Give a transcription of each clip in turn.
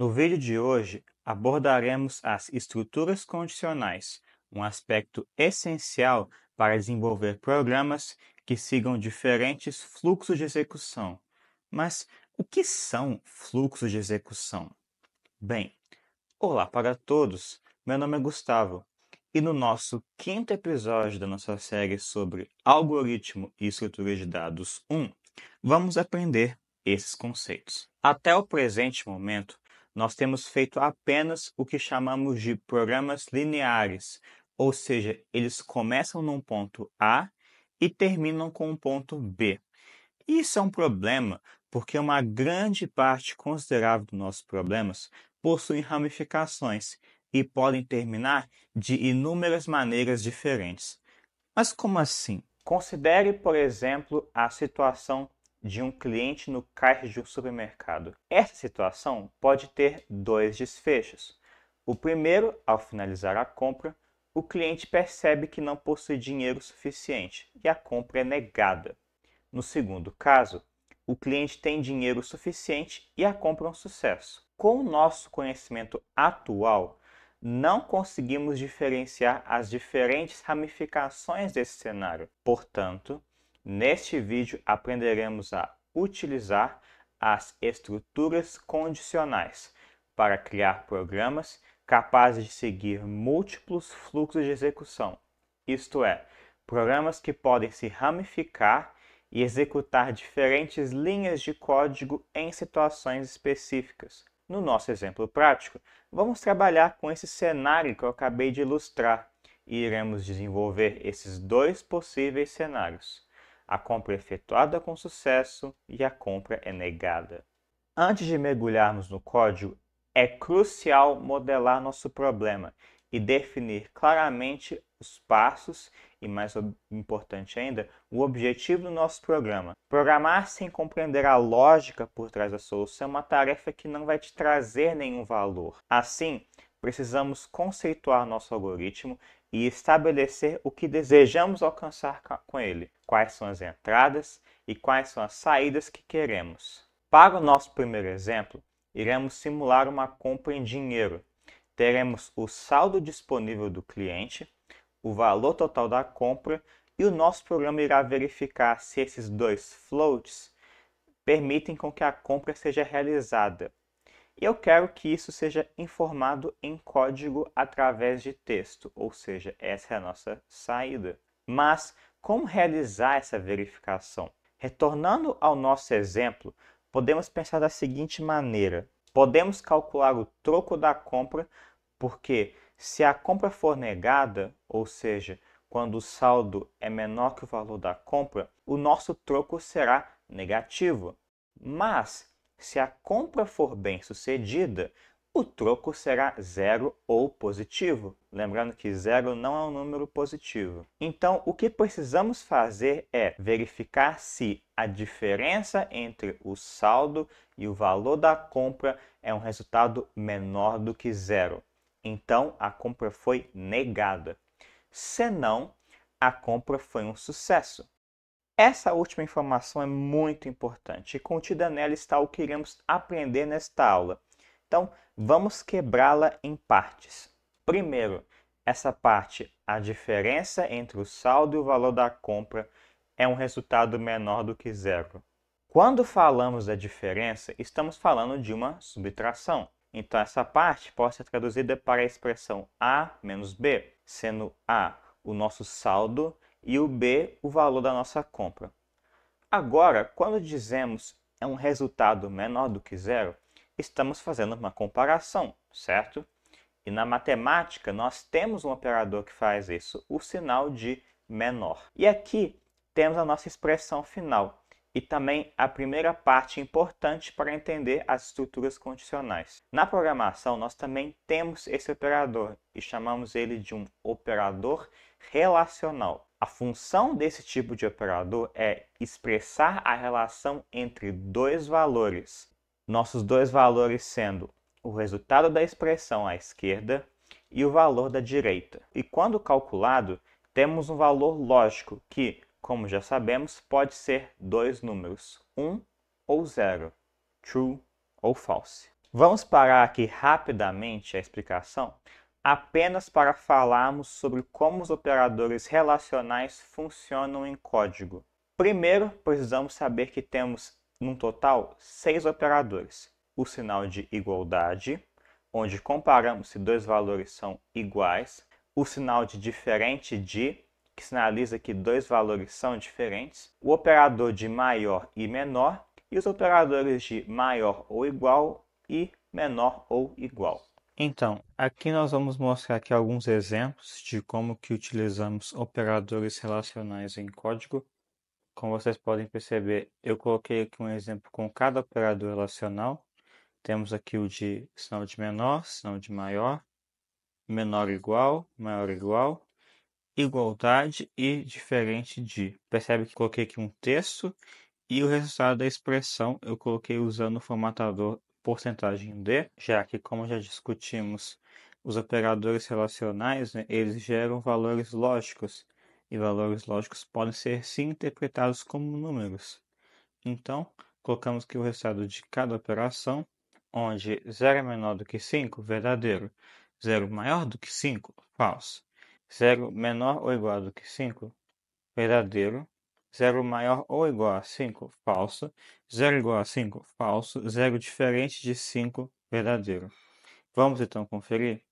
No vídeo de hoje, abordaremos as estruturas condicionais, um aspecto essencial para desenvolver programas que sigam diferentes fluxos de execução. Mas o que são fluxos de execução? Bem, olá para todos, meu nome é Gustavo e no nosso quinto episódio da nossa série sobre algoritmo e estrutura de dados 1, vamos aprender esses conceitos. Até o presente momento, nós temos feito apenas o que chamamos de programas lineares, ou seja, eles começam num ponto A e terminam com um ponto B. Isso é um problema porque uma grande parte considerável dos nossos problemas possuem ramificações e podem terminar de inúmeras maneiras diferentes. Mas como assim? Considere, por exemplo, a situação de um cliente no caixa de um supermercado. Essa situação pode ter dois desfechos. O primeiro, ao finalizar a compra, o cliente percebe que não possui dinheiro suficiente e a compra é negada. No segundo caso, o cliente tem dinheiro suficiente e a compra é um sucesso. Com o nosso conhecimento atual, não conseguimos diferenciar as diferentes ramificações desse cenário. Portanto, Neste vídeo aprenderemos a utilizar as estruturas condicionais para criar programas capazes de seguir múltiplos fluxos de execução, isto é, programas que podem se ramificar e executar diferentes linhas de código em situações específicas. No nosso exemplo prático, vamos trabalhar com esse cenário que eu acabei de ilustrar e iremos desenvolver esses dois possíveis cenários a compra é efetuada com sucesso e a compra é negada. Antes de mergulharmos no código, é crucial modelar nosso problema e definir claramente os passos e, mais importante ainda, o objetivo do nosso programa. Programar sem compreender a lógica por trás da solução é uma tarefa que não vai te trazer nenhum valor. Assim, precisamos conceituar nosso algoritmo e estabelecer o que desejamos alcançar com ele, quais são as entradas e quais são as saídas que queremos. Para o nosso primeiro exemplo, iremos simular uma compra em dinheiro. Teremos o saldo disponível do cliente, o valor total da compra e o nosso programa irá verificar se esses dois floats permitem com que a compra seja realizada e eu quero que isso seja informado em código através de texto, ou seja, essa é a nossa saída. Mas como realizar essa verificação? Retornando ao nosso exemplo, podemos pensar da seguinte maneira: podemos calcular o troco da compra, porque se a compra for negada, ou seja, quando o saldo é menor que o valor da compra, o nosso troco será negativo. Mas se a compra for bem sucedida, o troco será zero ou positivo. Lembrando que zero não é um número positivo. Então, o que precisamos fazer é verificar se a diferença entre o saldo e o valor da compra é um resultado menor do que zero. Então, a compra foi negada. Se não, a compra foi um sucesso. Essa última informação é muito importante e contida nela está o que iremos aprender nesta aula. Então, vamos quebrá-la em partes. Primeiro, essa parte, a diferença entre o saldo e o valor da compra é um resultado menor do que zero. Quando falamos da diferença, estamos falando de uma subtração. Então, essa parte pode ser traduzida para a expressão A menos B, sendo A o nosso saldo e o B, o valor da nossa compra. Agora, quando dizemos é um resultado menor do que zero, estamos fazendo uma comparação, certo? E na matemática, nós temos um operador que faz isso, o sinal de menor. E aqui temos a nossa expressão final e também a primeira parte importante para entender as estruturas condicionais. Na programação, nós também temos esse operador e chamamos ele de um operador relacional. A função desse tipo de operador é expressar a relação entre dois valores, nossos dois valores sendo o resultado da expressão à esquerda e o valor da direita. E quando calculado, temos um valor lógico que, como já sabemos, pode ser dois números, 1 um ou 0, true ou false. Vamos parar aqui rapidamente a explicação apenas para falarmos sobre como os operadores relacionais funcionam em código. Primeiro, precisamos saber que temos, num total, seis operadores. O sinal de igualdade, onde comparamos se dois valores são iguais. O sinal de diferente de, que sinaliza que dois valores são diferentes. O operador de maior e menor. E os operadores de maior ou igual e menor ou igual. Então, aqui nós vamos mostrar aqui alguns exemplos de como que utilizamos operadores relacionais em código. Como vocês podem perceber, eu coloquei aqui um exemplo com cada operador relacional. Temos aqui o de sinal de menor, sinal de maior, menor igual, maior igual, igualdade e diferente de. Percebe que coloquei aqui um texto e o resultado da expressão eu coloquei usando o formatador porcentagem D, já que, como já discutimos, os operadores relacionais, né, eles geram valores lógicos, e valores lógicos podem ser sim interpretados como números. Então, colocamos que o resultado de cada operação, onde 0 é menor do que 5, verdadeiro, 0 maior do que 5, falso, 0 menor ou igual do que 5, verdadeiro, 0 maior ou igual a 5, falso. 0 igual a 5, falso. 0 diferente de 5, verdadeiro. Vamos então conferir?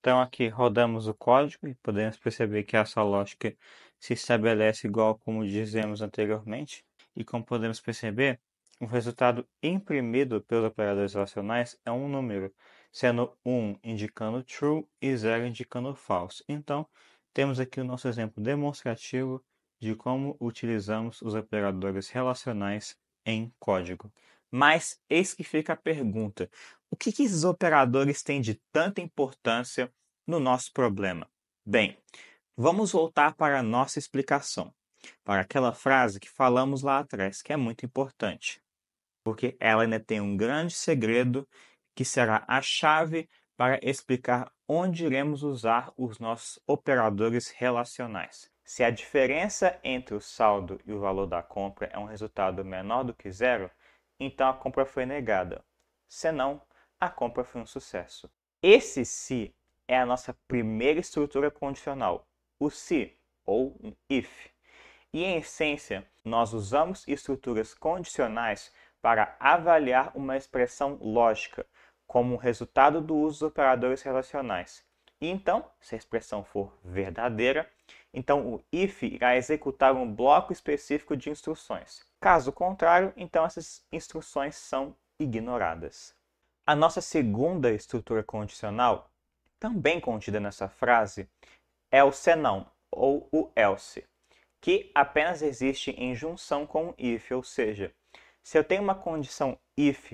Então aqui rodamos o código e podemos perceber que essa lógica se estabelece igual como dizemos anteriormente. E como podemos perceber, o resultado imprimido pelos operadores relacionais é um número, sendo 1 indicando true e 0 indicando false. Então, temos aqui o nosso exemplo demonstrativo de como utilizamos os operadores relacionais em código. Mas eis que fica a pergunta: o que, que esses operadores têm de tanta importância no nosso problema? Bem, vamos voltar para a nossa explicação, para aquela frase que falamos lá atrás, que é muito importante, porque ela ainda tem um grande segredo que será a chave para explicar onde iremos usar os nossos operadores relacionais. Se a diferença entre o saldo e o valor da compra é um resultado menor do que zero, então a compra foi negada. Senão, a compra foi um sucesso. Esse se é a nossa primeira estrutura condicional, o se ou um if. E em essência, nós usamos estruturas condicionais para avaliar uma expressão lógica, como resultado do uso dos operadores relacionais. E então, se a expressão for verdadeira, então o if irá executar um bloco específico de instruções. Caso contrário, então essas instruções são ignoradas. A nossa segunda estrutura condicional, também contida nessa frase, é o senão ou o else, que apenas existe em junção com o if, ou seja, se eu tenho uma condição if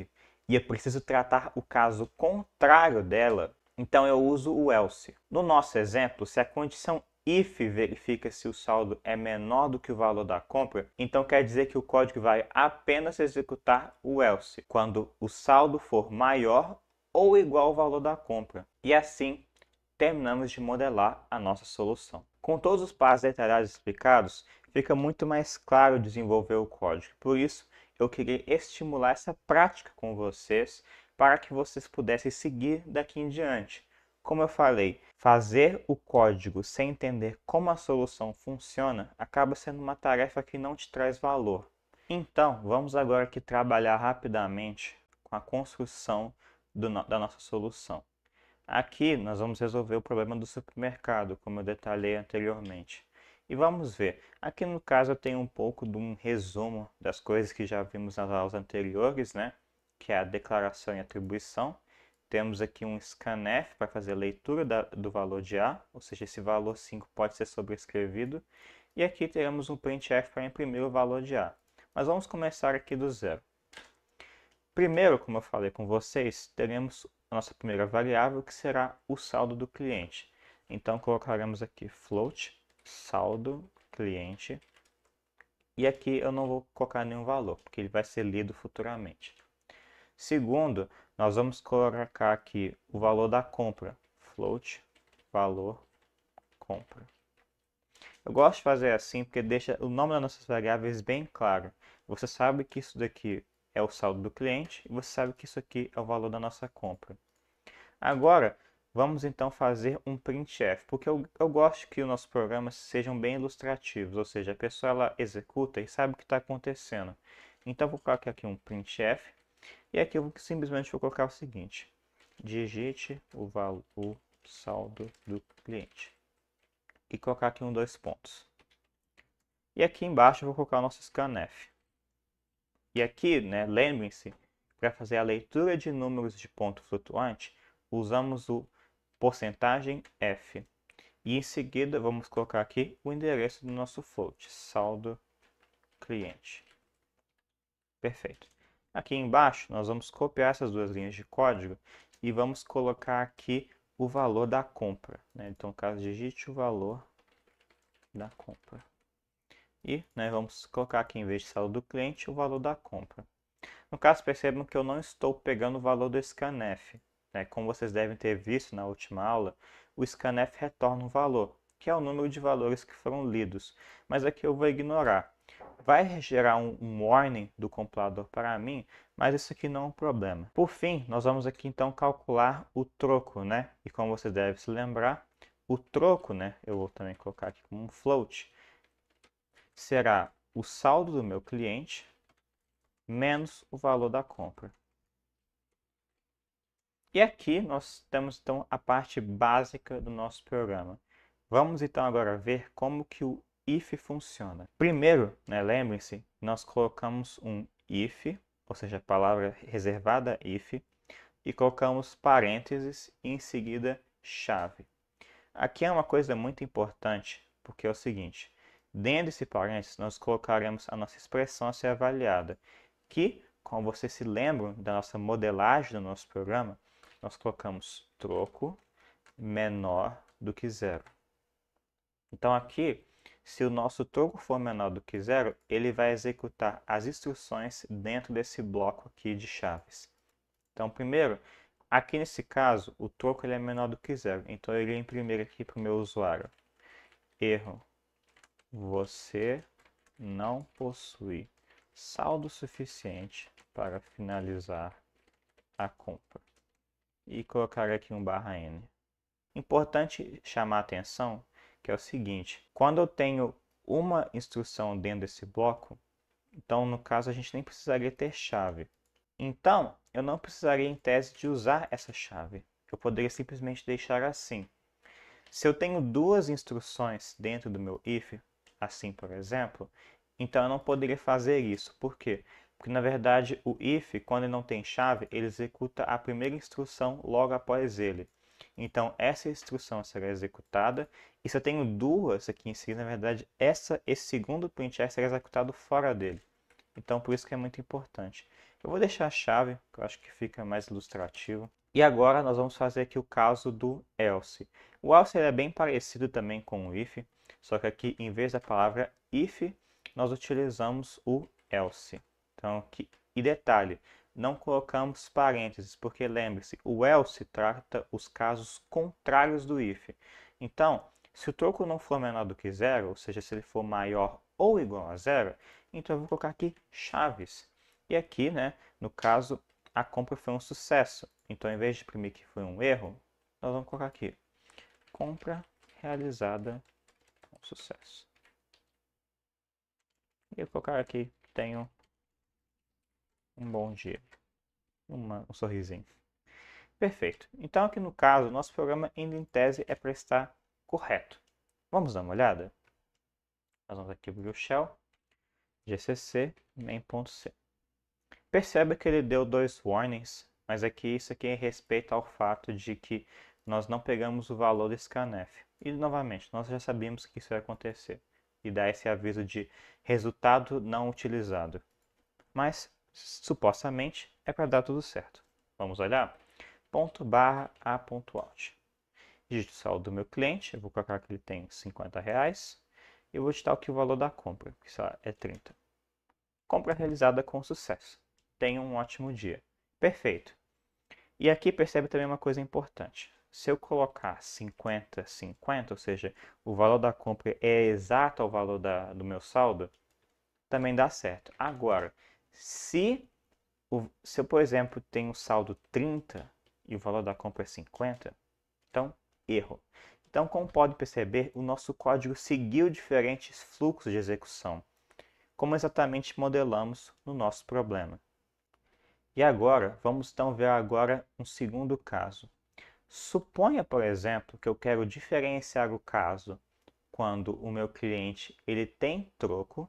e eu preciso tratar o caso contrário dela, então eu uso o else. No nosso exemplo, se a condição if verifica se o saldo é menor do que o valor da compra, então quer dizer que o código vai apenas executar o else quando o saldo for maior ou igual ao valor da compra. E assim terminamos de modelar a nossa solução. Com todos os passos detalhados explicados, fica muito mais claro desenvolver o código. Por isso, eu queria estimular essa prática com vocês para que vocês pudessem seguir daqui em diante. Como eu falei, fazer o código sem entender como a solução funciona acaba sendo uma tarefa que não te traz valor. Então, vamos agora que trabalhar rapidamente com a construção do, da nossa solução. Aqui nós vamos resolver o problema do supermercado, como eu detalhei anteriormente. E vamos ver. Aqui no caso eu tenho um pouco de um resumo das coisas que já vimos nas aulas anteriores, né? Que é a declaração e atribuição temos aqui um scanf para fazer a leitura da, do valor de A, ou seja, esse valor 5 pode ser sobrescrevido. E aqui teremos um printf para imprimir o valor de A. Mas vamos começar aqui do zero. Primeiro, como eu falei com vocês, teremos a nossa primeira variável, que será o saldo do cliente. Então, colocaremos aqui float, saldo, cliente. E aqui eu não vou colocar nenhum valor, porque ele vai ser lido futuramente. Segundo, nós vamos colocar aqui o valor da compra, float valor compra. Eu gosto de fazer assim porque deixa o nome das nossas variáveis bem claro. Você sabe que isso daqui é o saldo do cliente e você sabe que isso aqui é o valor da nossa compra. Agora, vamos então fazer um printf, porque eu, eu gosto que os nossos programas sejam bem ilustrativos, ou seja, a pessoa ela executa e sabe o que está acontecendo. Então, vou colocar aqui um printf e é aqui eu simplesmente vou colocar o seguinte, digite o, valor, o saldo do cliente e colocar aqui um dois pontos. E aqui embaixo eu vou colocar o nosso scanf. E aqui, né, lembrem-se, para fazer a leitura de números de ponto flutuante, usamos o porcentagem F. E em seguida vamos colocar aqui o endereço do nosso float, saldo cliente. Perfeito. Aqui embaixo, nós vamos copiar essas duas linhas de código e vamos colocar aqui o valor da compra. Né? Então, caso digite o valor da compra. E né, vamos colocar aqui, em vez de saldo do cliente, o valor da compra. No caso, percebam que eu não estou pegando o valor do scanf. Né? Como vocês devem ter visto na última aula, o scanf retorna um valor, que é o número de valores que foram lidos. Mas aqui eu vou ignorar vai gerar um, um warning do compilador para mim, mas isso aqui não é um problema. Por fim, nós vamos aqui então calcular o troco, né? E como você deve se lembrar, o troco, né? Eu vou também colocar aqui como um float, será o saldo do meu cliente menos o valor da compra. E aqui nós temos então a parte básica do nosso programa. Vamos então agora ver como que o if funciona. Primeiro, né, lembrem-se, nós colocamos um if, ou seja, a palavra reservada if, e colocamos parênteses e em seguida chave. Aqui é uma coisa muito importante, porque é o seguinte, dentro desse parênteses nós colocaremos a nossa expressão a ser avaliada, que, como vocês se lembram da nossa modelagem do nosso programa, nós colocamos troco menor do que zero. Então aqui se o nosso troco for menor do que zero, ele vai executar as instruções dentro desse bloco aqui de chaves. Então, primeiro, aqui nesse caso, o troco ele é menor do que zero. Então, ele imprimir aqui para o meu usuário. Erro. Você não possui saldo suficiente para finalizar a compra. E colocar aqui um barra N. Importante chamar atenção que é o seguinte: quando eu tenho uma instrução dentro desse bloco, então no caso a gente nem precisaria ter chave. Então, eu não precisaria em tese de usar essa chave. Eu poderia simplesmente deixar assim. Se eu tenho duas instruções dentro do meu if, assim por exemplo, então eu não poderia fazer isso. Por quê? Porque na verdade o if, quando ele não tem chave, ele executa a primeira instrução logo após ele. Então, essa instrução será executada. E se eu tenho duas aqui em seguida, na verdade, essa, esse segundo printf será executado fora dele. Então, por isso que é muito importante. Eu vou deixar a chave, que eu acho que fica mais ilustrativo. E agora nós vamos fazer aqui o caso do else. O else é bem parecido também com o if, só que aqui em vez da palavra if, nós utilizamos o else. Então, aqui e detalhe, não colocamos parênteses, porque lembre-se, o else trata os casos contrários do if. Então, se o troco não for menor do que zero, ou seja, se ele for maior ou igual a zero, então eu vou colocar aqui chaves. E aqui, né, no caso, a compra foi um sucesso. Então, em vez de imprimir que foi um erro, nós vamos colocar aqui, compra realizada com sucesso. E eu vou colocar aqui, tenho um bom dia. Uma, um sorrisinho. Perfeito. Então, aqui no caso, nosso programa ainda em tese é para estar correto. Vamos dar uma olhada? Nós vamos aqui para o shell, gcc, main.c. Percebe que ele deu dois warnings, mas aqui é isso aqui é respeito ao fato de que nós não pegamos o valor do scanf. E, novamente, nós já sabíamos que isso ia acontecer. E dá esse aviso de resultado não utilizado. Mas supostamente é para dar tudo certo. Vamos olhar? Ponto barra a ponto out. Digito o saldo do meu cliente, eu vou colocar que ele tem 50 reais. Eu vou digitar aqui o valor da compra, que só é 30. Compra realizada com sucesso. Tenha um ótimo dia. Perfeito. E aqui percebe também uma coisa importante. Se eu colocar 50, 50, ou seja, o valor da compra é exato ao valor da, do meu saldo, também dá certo. Agora, se, o, se eu, por exemplo, tenho um saldo 30 e o valor da compra é 50, então erro. Então, como pode perceber, o nosso código seguiu diferentes fluxos de execução, como exatamente modelamos no nosso problema. E agora, vamos então ver agora um segundo caso. Suponha, por exemplo, que eu quero diferenciar o caso quando o meu cliente ele tem troco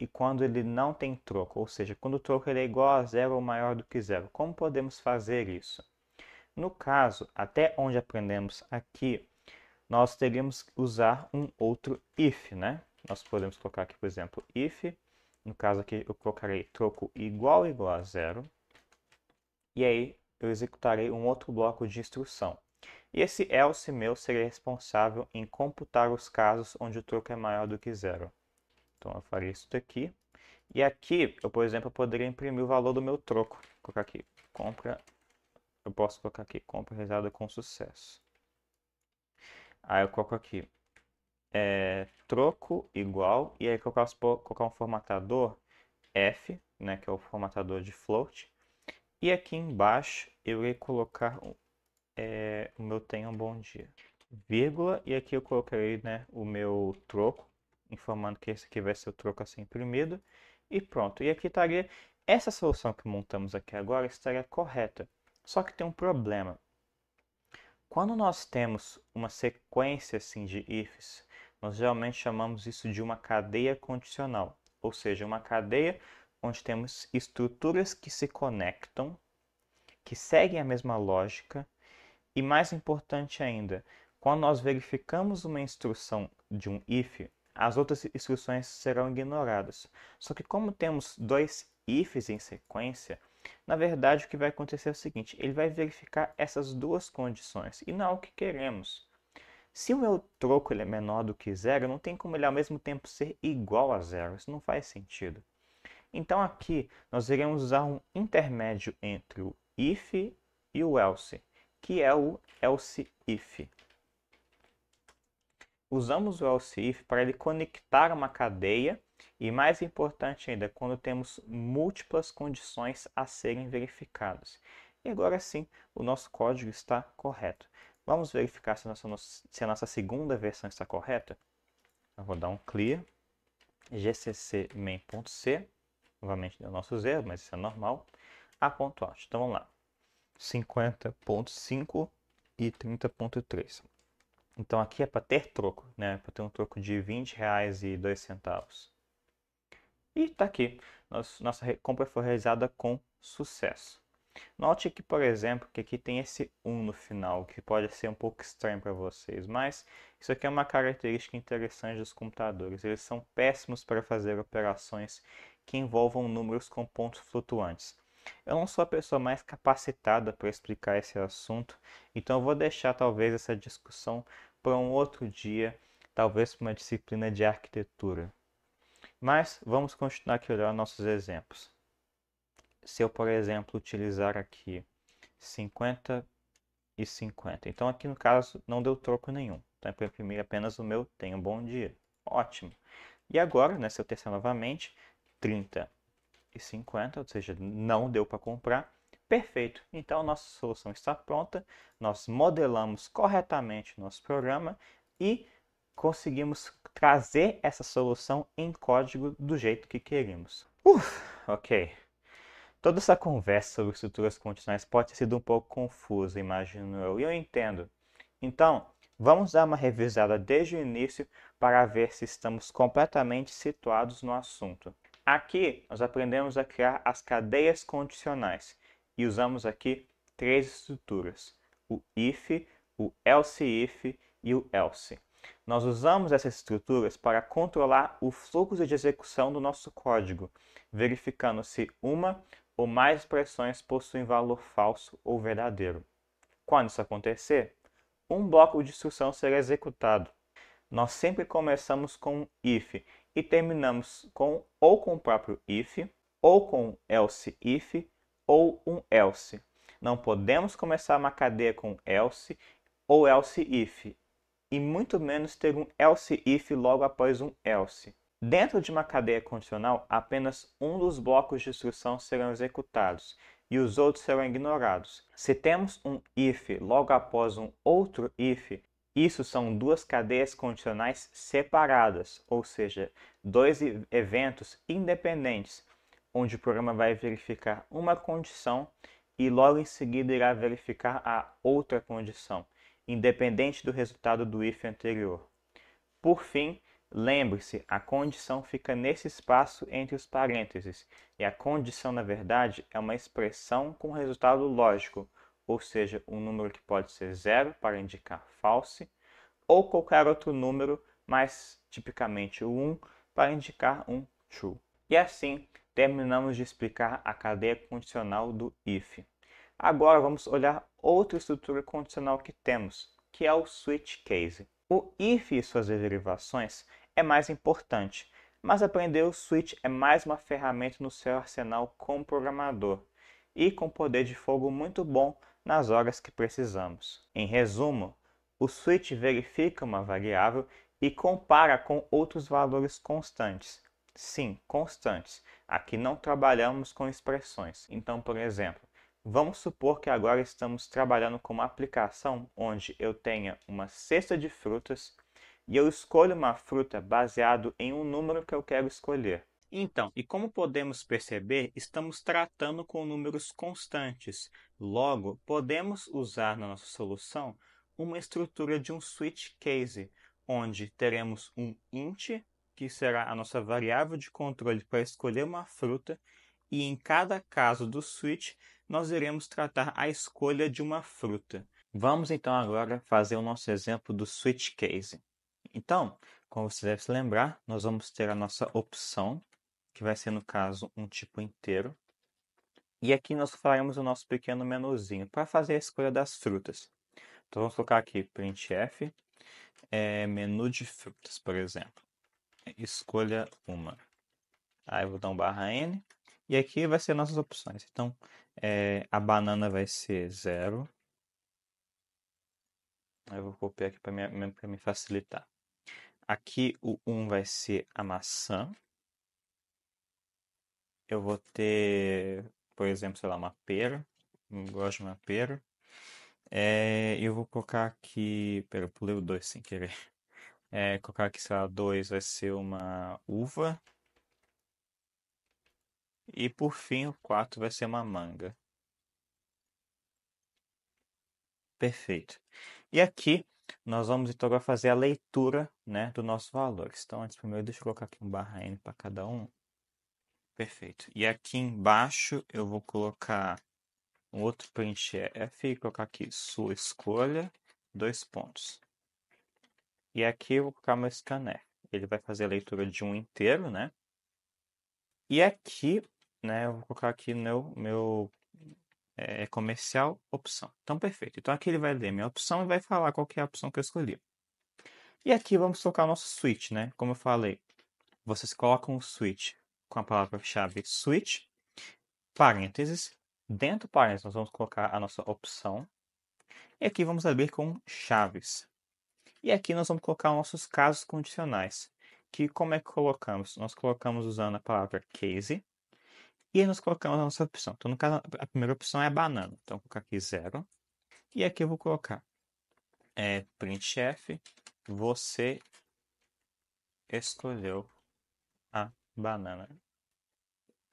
e quando ele não tem troco, ou seja, quando o troco ele é igual a zero ou maior do que zero. Como podemos fazer isso? No caso, até onde aprendemos aqui, nós teríamos que usar um outro if, né? Nós podemos colocar aqui, por exemplo, if, no caso aqui eu colocarei troco igual igual a zero, e aí eu executarei um outro bloco de instrução. E esse else meu seria responsável em computar os casos onde o troco é maior do que zero. Então eu faria isso daqui. E aqui, eu, por exemplo, poderia imprimir o valor do meu troco. Vou colocar aqui, compra. Eu posso colocar aqui, compra realizada com sucesso. Aí eu coloco aqui, é, troco igual. E aí eu posso colocar um formatador F, né, que é o formatador de float. E aqui embaixo eu irei colocar é, o meu tenha um bom dia. Vírgula, e aqui eu coloquei né, o meu troco informando que esse aqui vai ser o troco assim imprimido. E pronto. E aqui estaria... Essa solução que montamos aqui agora estaria correta. Só que tem um problema. Quando nós temos uma sequência assim, de ifs, nós geralmente chamamos isso de uma cadeia condicional. Ou seja, uma cadeia onde temos estruturas que se conectam, que seguem a mesma lógica. E mais importante ainda, quando nós verificamos uma instrução de um if, as outras instruções serão ignoradas. Só que como temos dois ifs em sequência, na verdade o que vai acontecer é o seguinte, ele vai verificar essas duas condições, e não é o que queremos. Se o meu troco ele é menor do que zero, não tem como ele ao mesmo tempo ser igual a zero, isso não faz sentido. Então aqui nós iremos usar um intermédio entre o if e o else, que é o else if usamos o else para ele conectar uma cadeia e mais importante ainda, quando temos múltiplas condições a serem verificadas. E agora sim, o nosso código está correto. Vamos verificar se a nossa, se a nossa segunda versão está correta? Eu vou dar um clear, gcc main.c, novamente deu nossos erros, mas isso é normal, a.out. Então vamos lá, 50.5 e 30.3. Então aqui é para ter troco, né? Para ter um troco de 20 reais e 2 centavos. E está aqui. Nossa, nossa compra foi realizada com sucesso. Note aqui, por exemplo, que aqui tem esse 1 no final, que pode ser um pouco estranho para vocês, mas isso aqui é uma característica interessante dos computadores. Eles são péssimos para fazer operações que envolvam números com pontos flutuantes. Eu não sou a pessoa mais capacitada para explicar esse assunto, então vou deixar talvez essa discussão para um outro dia, talvez para uma disciplina de arquitetura. Mas vamos continuar aqui olhando nossos exemplos. Se eu, por exemplo, utilizar aqui 50 e 50. Então aqui no caso não deu troco nenhum. Então é eu apenas o meu tenha um bom dia. Ótimo. E agora, né, se eu testar novamente, 30 e 50, ou seja, não deu para comprar. Perfeito. Então, nossa solução está pronta. Nós modelamos corretamente nosso programa e conseguimos trazer essa solução em código do jeito que queremos. Uf, ok. Toda essa conversa sobre estruturas condicionais pode ter sido um pouco confusa, imagino eu, e eu entendo. Então, vamos dar uma revisada desde o início para ver se estamos completamente situados no assunto. Aqui, nós aprendemos a criar as cadeias condicionais, e usamos aqui três estruturas, o if, o else if e o else. Nós usamos essas estruturas para controlar o fluxo de execução do nosso código, verificando se uma ou mais expressões possuem valor falso ou verdadeiro. Quando isso acontecer, um bloco de instrução será executado. Nós sempre começamos com if e terminamos com ou com o próprio if, ou com else if, ou um else. Não podemos começar uma cadeia com else ou else if, e muito menos ter um else if logo após um else. Dentro de uma cadeia condicional, apenas um dos blocos de instrução serão executados e os outros serão ignorados. Se temos um if logo após um outro if, isso são duas cadeias condicionais separadas, ou seja, dois eventos independentes, onde o programa vai verificar uma condição e logo em seguida irá verificar a outra condição, independente do resultado do if anterior. Por fim, lembre-se, a condição fica nesse espaço entre os parênteses, e a condição, na verdade, é uma expressão com resultado lógico, ou seja, um número que pode ser zero para indicar false, ou qualquer outro número, mais tipicamente o 1, para indicar um true. E assim terminamos de explicar a cadeia condicional do if. Agora vamos olhar outra estrutura condicional que temos, que é o switch case. O if e suas derivações é mais importante, mas aprender o switch é mais uma ferramenta no seu arsenal como programador e com poder de fogo muito bom nas horas que precisamos. Em resumo, o switch verifica uma variável e compara com outros valores constantes, Sim, constantes. Aqui não trabalhamos com expressões. Então, por exemplo, vamos supor que agora estamos trabalhando com uma aplicação onde eu tenha uma cesta de frutas e eu escolho uma fruta baseado em um número que eu quero escolher. Então, e como podemos perceber, estamos tratando com números constantes. Logo, podemos usar na nossa solução uma estrutura de um switch case, onde teremos um int que será a nossa variável de controle para escolher uma fruta, e em cada caso do switch, nós iremos tratar a escolha de uma fruta. Vamos então agora fazer o nosso exemplo do switch case. Então, como você deve se lembrar, nós vamos ter a nossa opção, que vai ser no caso um tipo inteiro. E aqui nós faremos o nosso pequeno menuzinho para fazer a escolha das frutas. Então vamos colocar aqui printf, é, menu de frutas, por exemplo escolha uma. Aí eu vou dar um barra N. E aqui vai ser nossas opções. Então, é, a banana vai ser zero Eu vou copiar aqui para me facilitar. Aqui o 1 um vai ser a maçã. Eu vou ter, por exemplo, sei lá, uma pera. Eu gosto de uma pera. É, eu vou colocar aqui. Pera, eu pulei o 2 sem querer. É, colocar aqui, sei lá, 2 vai ser uma uva. E por fim, o 4 vai ser uma manga. Perfeito. E aqui nós vamos então agora fazer a leitura né, do nosso valor. Então, antes primeiro deixa eu colocar aqui um barra n para cada um. Perfeito. E aqui embaixo eu vou colocar um outro printf e colocar aqui sua escolha, dois pontos. E aqui eu vou colocar meu scanner. Ele vai fazer a leitura de um inteiro, né? E aqui, né, eu vou colocar aqui no meu é, comercial opção. Então, perfeito. Então, aqui ele vai ler minha opção e vai falar qual é a opção que eu escolhi. E aqui vamos colocar o nosso switch, né? Como eu falei, vocês colocam o switch com a palavra-chave switch, parênteses, dentro parênteses nós vamos colocar a nossa opção. E aqui vamos abrir com chaves. E aqui nós vamos colocar nossos casos condicionais, que como é que colocamos? Nós colocamos usando a palavra case, e aí nós colocamos a nossa opção. Então, no caso, a primeira opção é a banana. Então, vou colocar aqui zero. E aqui eu vou colocar é, printf, você escolheu a banana.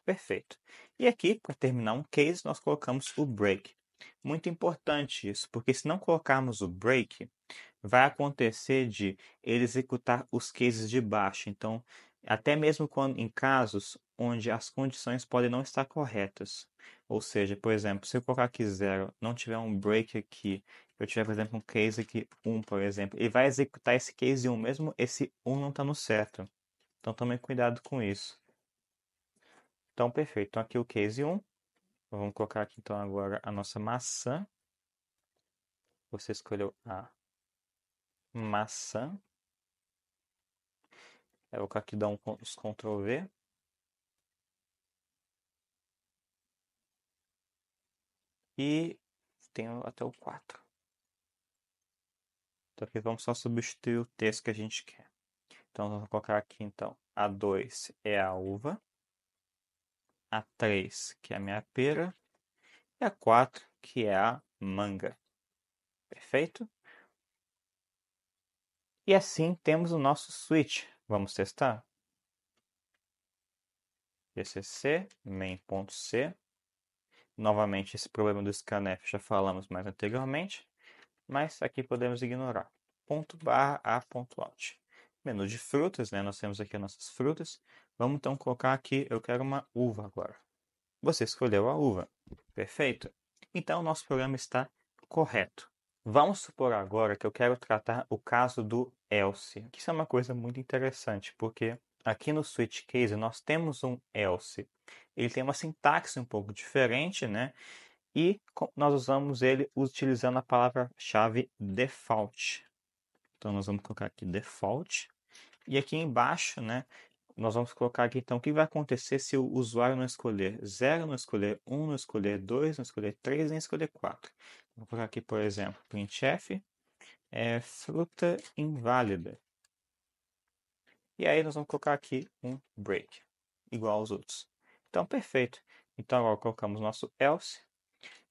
Perfeito. E aqui, para terminar um case, nós colocamos o break. Muito importante isso, porque se não colocarmos o break, vai acontecer de ele executar os cases de baixo. Então, até mesmo quando, em casos onde as condições podem não estar corretas. Ou seja, por exemplo, se eu colocar aqui zero, não tiver um break aqui, eu tiver, por exemplo, um case aqui 1, um, por exemplo, ele vai executar esse case 1, um, mesmo esse 1 um não está no certo. Então tome cuidado com isso. Então, perfeito. Então aqui o case 1. Vamos colocar aqui então agora a nossa maçã. Você escolheu A maçã. Eu é, vou aqui dar uns Ctrl V. E tenho até o 4. Então aqui vamos só substituir o texto que a gente quer. Então vamos colocar aqui então, a 2 é a uva, a 3 que é a minha pera e a 4 que é a manga. Perfeito? E assim temos o nosso switch. Vamos testar? gcc main.c. Novamente, esse problema do scanf já falamos mais anteriormente, mas aqui podemos ignorar. Ponto barra a ponto out. Menu de frutas, né? Nós temos aqui as nossas frutas. Vamos então colocar aqui, eu quero uma uva agora. Você escolheu a uva. Perfeito. Então, o nosso programa está correto. Vamos supor agora que eu quero tratar o caso do else, isso é uma coisa muito interessante, porque aqui no switch case nós temos um else. Ele tem uma sintaxe um pouco diferente, né? E nós usamos ele utilizando a palavra-chave default. Então nós vamos colocar aqui default. E aqui embaixo, né, nós vamos colocar aqui então o que vai acontecer se o usuário não escolher 0, não escolher 1, um, não escolher 2, não escolher 3, nem escolher 4. Vou colocar aqui, por exemplo, printf é fruta inválida. E aí nós vamos colocar aqui um break, igual aos outros. Então, perfeito. Então, agora colocamos nosso else.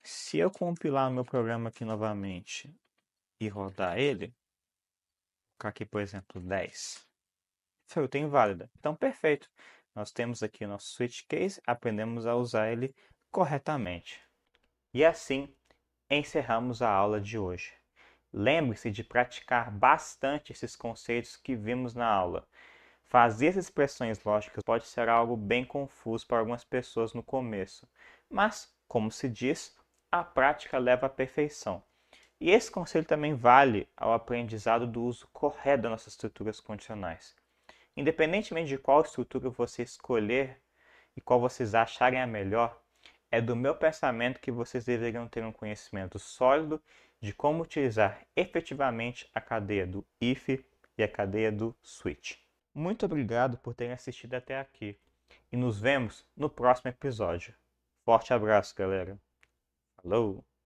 Se eu compilar meu programa aqui novamente e rodar ele, vou colocar aqui, por exemplo, 10. Fruta inválida. Então, perfeito. Nós temos aqui o nosso switch case, aprendemos a usar ele corretamente. E assim encerramos a aula de hoje. Lembre-se de praticar bastante esses conceitos que vimos na aula. Fazer essas expressões lógicas pode ser algo bem confuso para algumas pessoas no começo, mas, como se diz, a prática leva à perfeição. E esse conselho também vale ao aprendizado do uso correto das nossas estruturas condicionais. Independentemente de qual estrutura você escolher e qual vocês acharem a melhor, é do meu pensamento que vocês deveriam ter um conhecimento sólido de como utilizar efetivamente a cadeia do if e a cadeia do switch. Muito obrigado por terem assistido até aqui e nos vemos no próximo episódio. Forte abraço, galera. Falou!